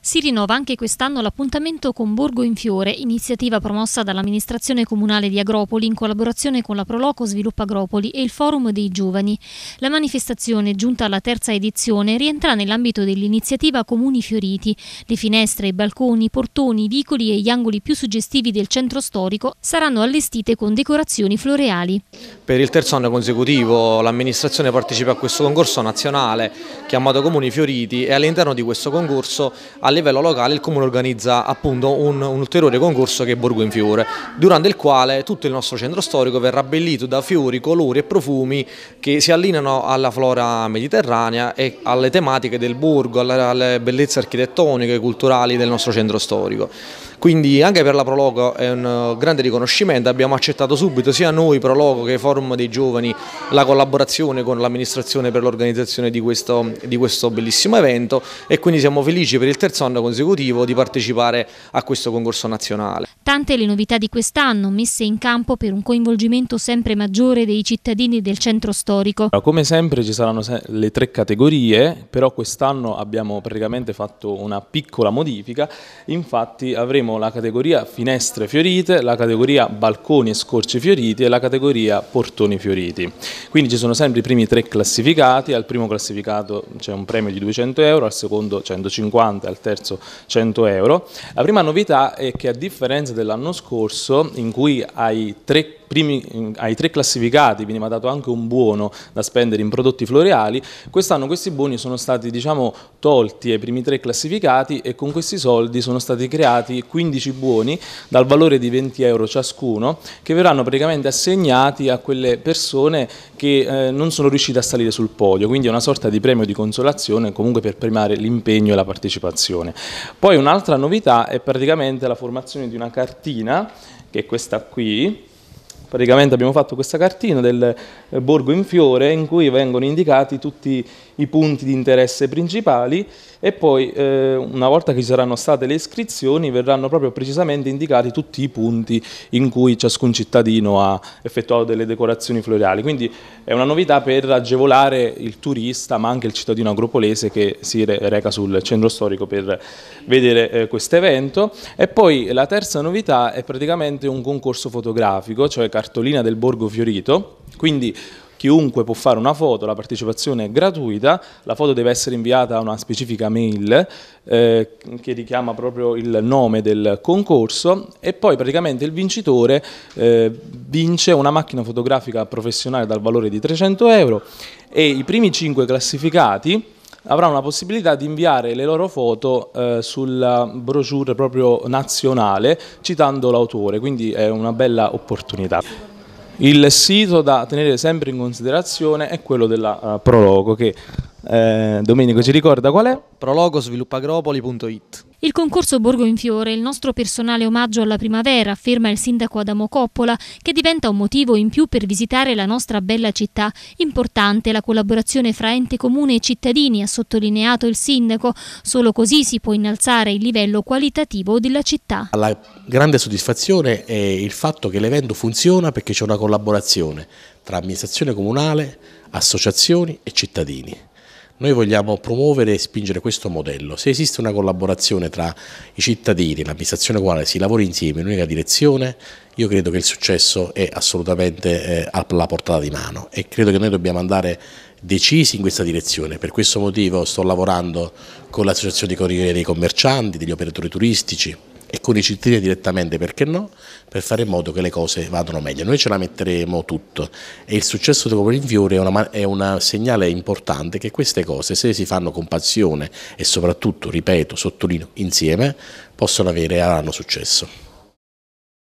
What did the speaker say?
Si rinnova anche quest'anno l'appuntamento con Borgo in Fiore, iniziativa promossa dall'amministrazione comunale di Agropoli in collaborazione con la Proloco Sviluppa Agropoli e il Forum dei Giovani. La manifestazione, giunta alla terza edizione, rientra nell'ambito dell'iniziativa Comuni Fioriti. Le finestre, i balconi, i portoni, i vicoli e gli angoli più suggestivi del centro storico saranno allestite con decorazioni floreali. Per il terzo anno consecutivo l'amministrazione partecipa a questo concorso nazionale chiamato Comuni Fioriti e all'interno di questo concorso a livello locale il Comune organizza appunto un, un ulteriore concorso che è Borgo in Fiore, durante il quale tutto il nostro centro storico verrà abbellito da fiori, colori e profumi che si allineano alla flora mediterranea e alle tematiche del borgo, alle, alle bellezze architettoniche e culturali del nostro centro storico. Quindi anche per la Prologo è un eh, grande riconoscimento, abbiamo accettato subito sia noi Prologo che Forum dei Giovani la collaborazione con l'amministrazione per l'organizzazione di, di questo, bellissimo evento e quindi siamo felici per il terzo anno consecutivo di partecipare a questo concorso nazionale. Tante le novità di quest'anno messe in campo per un coinvolgimento sempre maggiore dei cittadini del centro storico. Come sempre ci saranno le tre categorie, però quest'anno abbiamo praticamente fatto una piccola modifica, infatti avremo avremo la categoria finestre fiorite, la categoria balconi e scorci fioriti e la categoria portoni fioriti. Quindi ci sono sempre i primi tre classificati, al primo classificato c'è un premio di 200 euro, al secondo 150, al terzo 100 euro. La prima novità è che a differenza dell'anno scorso in cui ai tre Primi, ai tre classificati veniva dato anche un buono da spendere in prodotti floreali, quest'anno questi buoni sono stati diciamo, tolti ai primi tre classificati e con questi soldi sono stati creati 15 buoni dal valore di 20 euro ciascuno che verranno praticamente assegnati a quelle persone che eh, non sono riuscite a salire sul podio, quindi è una sorta di premio di consolazione comunque per premiare l'impegno e la partecipazione. Poi un'altra novità è praticamente la formazione di una cartina che è questa qui, praticamente abbiamo fatto questa cartina del eh, borgo in fiore in cui vengono indicati tutti i punti di interesse principali e poi eh, una volta che ci saranno state le iscrizioni verranno proprio precisamente indicati tutti i punti in cui ciascun cittadino ha effettuato delle decorazioni floreali. Quindi è una novità per agevolare il turista ma anche il cittadino agropolese che si reca sul centro storico per vedere eh, questo evento. E poi la terza novità è praticamente un concorso fotografico, cioè cartolina del Borgo Fiorito, quindi chiunque può fare una foto, la partecipazione è gratuita, la foto deve essere inviata a una specifica mail eh, che richiama proprio il nome del concorso e poi praticamente il vincitore eh, vince una macchina fotografica professionale dal valore di 300 euro e i primi 5 classificati avranno la possibilità di inviare le loro foto eh, sulla brochure proprio nazionale citando l'autore, quindi è una bella opportunità. Il sito da tenere sempre in considerazione è quello della uh, Prologo che eh, Domenico ci ricorda qual è? Prologo sviluppagropoli.it il concorso Borgo in Fiore, il nostro personale omaggio alla primavera, afferma il sindaco Adamo Coppola, che diventa un motivo in più per visitare la nostra bella città. Importante la collaborazione fra ente comune e cittadini, ha sottolineato il sindaco. Solo così si può innalzare il livello qualitativo della città. La grande soddisfazione è il fatto che l'evento funziona perché c'è una collaborazione tra amministrazione comunale, associazioni e cittadini. Noi vogliamo promuovere e spingere questo modello. Se esiste una collaborazione tra i cittadini e l'amministrazione comunale, si lavora insieme in un'unica direzione, io credo che il successo è assolutamente eh, alla portata di mano e credo che noi dobbiamo andare decisi in questa direzione. Per questo motivo sto lavorando con l'associazione di Corriere dei commercianti, degli operatori turistici, e con i cittadini direttamente, perché no? Per fare in modo che le cose vadano meglio. Noi ce la metteremo tutto e il successo di Coprifiore è un segnale importante che queste cose, se si fanno con passione e soprattutto, ripeto, sottolineo, insieme, possono avere hanno successo.